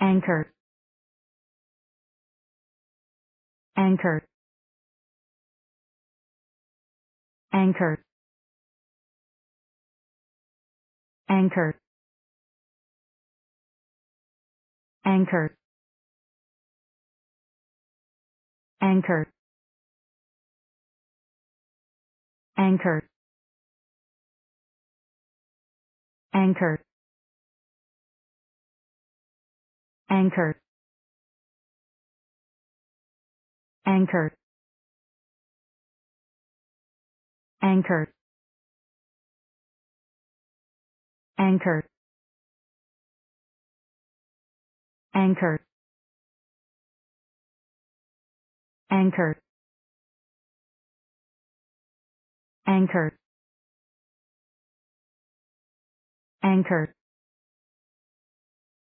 anchor anchor anchor anchor anchor anchor anchor anchor anchor, anchor, anchor, anchor, anchor, anchor, anchor, anchor